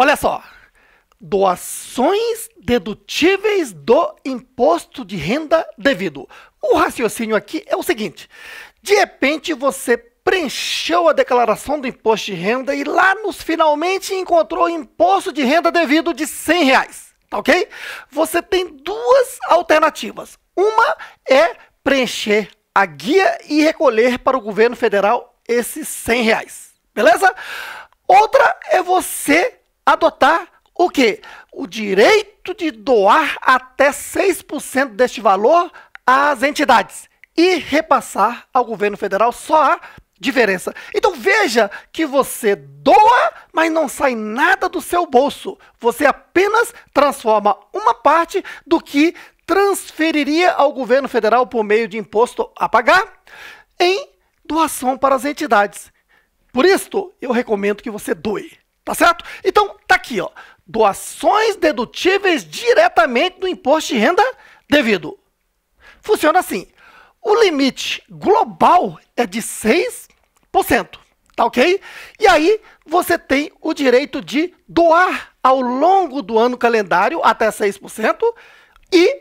Olha só. Doações dedutíveis do imposto de renda devido. O raciocínio aqui é o seguinte: de repente você preencheu a declaração do imposto de renda e lá nos finalmente encontrou imposto de renda devido de 100 reais, tá ok? Você tem duas alternativas. Uma é preencher a guia e recolher para o governo federal esses 100 reais, beleza? Outra é você adotar o quê? O direito de doar até 6% deste valor às entidades e repassar ao governo federal só a diferença. Então veja que você doa, mas não sai nada do seu bolso. Você apenas transforma uma parte do que transferiria ao governo federal por meio de imposto a pagar em doação para as entidades. Por isso, eu recomendo que você doe. Tá certo? Então, tá aqui, ó. Doações dedutíveis diretamente do imposto de renda devido. Funciona assim. O limite global é de 6%, tá ok? E aí você tem o direito de doar ao longo do ano calendário até 6% e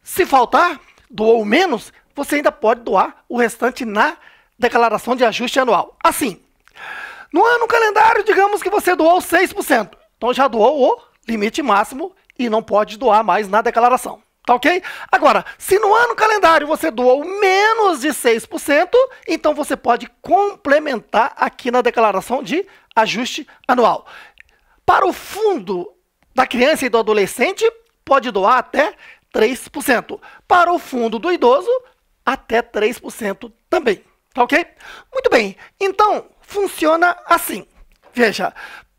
se faltar, doou menos, você ainda pode doar o restante na declaração de ajuste anual. Assim, no ano calendário, digamos que você doou 6%. Então já doou o limite máximo e não pode doar mais na declaração. Tá ok? Agora, se no ano calendário você doou menos de 6%, então você pode complementar aqui na declaração de ajuste anual. Para o fundo da criança e do adolescente, pode doar até 3%. Para o fundo do idoso, até 3% também. Tá ok? Muito bem. Então, funciona assim. Veja,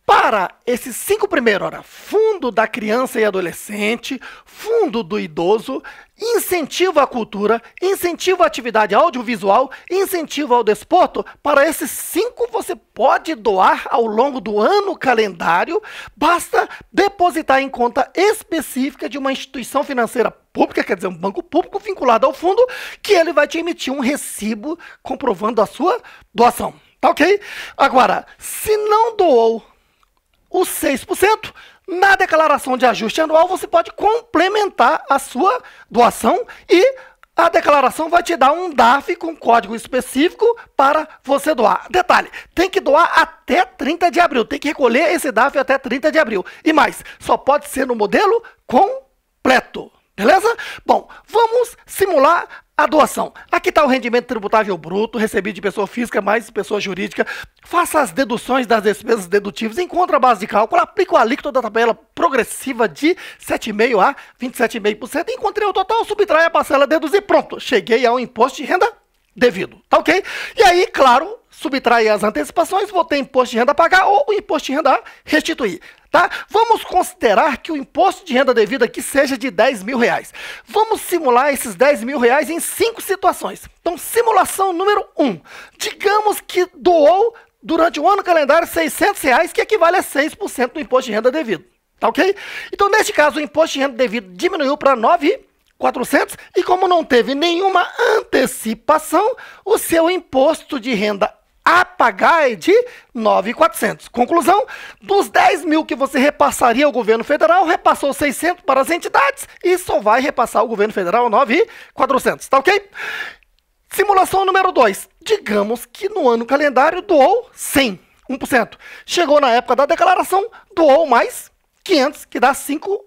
para esses cinco primeiros, ora, fundo da criança e adolescente, fundo do idoso, incentivo à cultura, incentivo à atividade audiovisual, incentivo ao desporto, para esses cinco você pode doar ao longo do ano calendário, basta depositar em conta específica de uma instituição financeira pública, quer dizer, um banco público vinculado ao fundo, que ele vai te emitir um recibo comprovando a sua doação. Tá ok? Agora, se não doou os 6%, na declaração de ajuste anual você pode complementar a sua doação e a declaração vai te dar um DAF com código específico para você doar. Detalhe, tem que doar até 30 de abril, tem que recolher esse DAF até 30 de abril. E mais, só pode ser no modelo completo. Beleza? Bom, vamos simular a doação. Aqui está o rendimento tributável bruto recebido de pessoa física mais pessoa jurídica. Faça as deduções das despesas dedutíveis, encontra a base de cálculo, aplica o alíquota da tabela progressiva de 7,5% a 27,5%, encontrei o total, subtrai a parcela, deduzir, pronto. Cheguei ao imposto de renda devido, tá ok? E aí, claro, subtrair as antecipações, vou ter imposto de renda a pagar ou o imposto de renda a restituir. Tá? Vamos considerar que o imposto de renda devido aqui seja de 10 mil reais. Vamos simular esses 10 mil reais em cinco situações. Então, simulação número 1. Um. Digamos que doou durante o ano calendário 600 reais, que equivale a 6% do imposto de renda devido. Tá ok? Então, neste caso, o imposto de renda devido diminuiu para 9,400 e como não teve nenhuma antecipação, o seu imposto de renda apagar é de 9,400. Conclusão: dos 10 mil que você repassaria ao governo federal, repassou 600 para as entidades e só vai repassar ao governo federal 9,400. Tá ok? Simulação número 2. Digamos que no ano calendário doou 100, 1%. Chegou na época da declaração, doou mais 500, que dá 5%.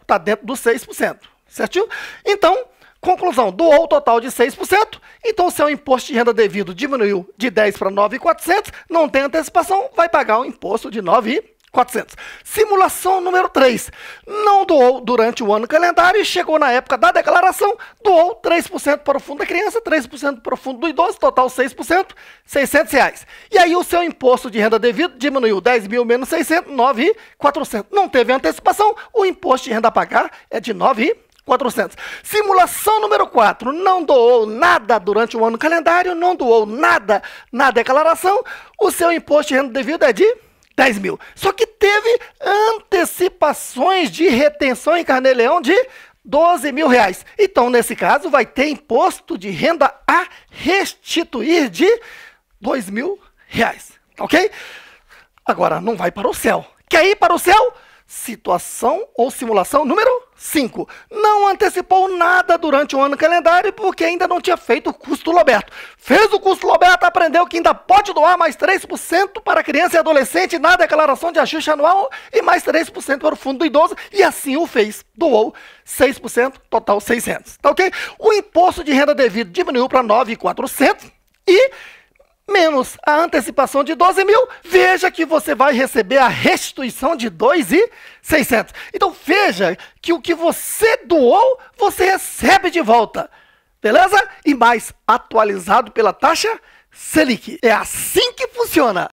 Está dentro dos 6%. Certinho? Então, Conclusão, doou o total de 6%, então seu imposto de renda devido diminuiu de 10 para 9,400, não tem antecipação, vai pagar o imposto de 9,400. Simulação número 3, não doou durante o ano calendário e chegou na época da declaração, doou 3% para o fundo da criança, 3% para o fundo do idoso, total 6%, 600 reais. E aí o seu imposto de renda devido diminuiu 10 mil menos 600, 9,400. Não teve antecipação, o imposto de renda a pagar é de 9,400. 400. Simulação número 4. Não doou nada durante o ano calendário, não doou nada na declaração, o seu imposto de renda devido é de 10 mil. Só que teve antecipações de retenção em Carneleão de 12 mil reais. Então, nesse caso, vai ter imposto de renda a restituir de 2 mil reais. Ok? Agora, não vai para o céu. Quer ir para o céu? Situação ou simulação número 5. Não antecipou nada durante o ano calendário porque ainda não tinha feito o custo Loberto. Fez o custo Loberto, aprendeu que ainda pode doar mais 3% para criança e adolescente na declaração de ajuste anual e mais 3% para o fundo do idoso e assim o fez. Doou 6%, total 600. Tá ok? O imposto de renda devido diminuiu para 9,400 e menos a antecipação de 12 mil, veja que você vai receber a restituição de 2,600. Então veja que o que você doou, você recebe de volta. Beleza? E mais atualizado pela taxa Selic. É assim que funciona.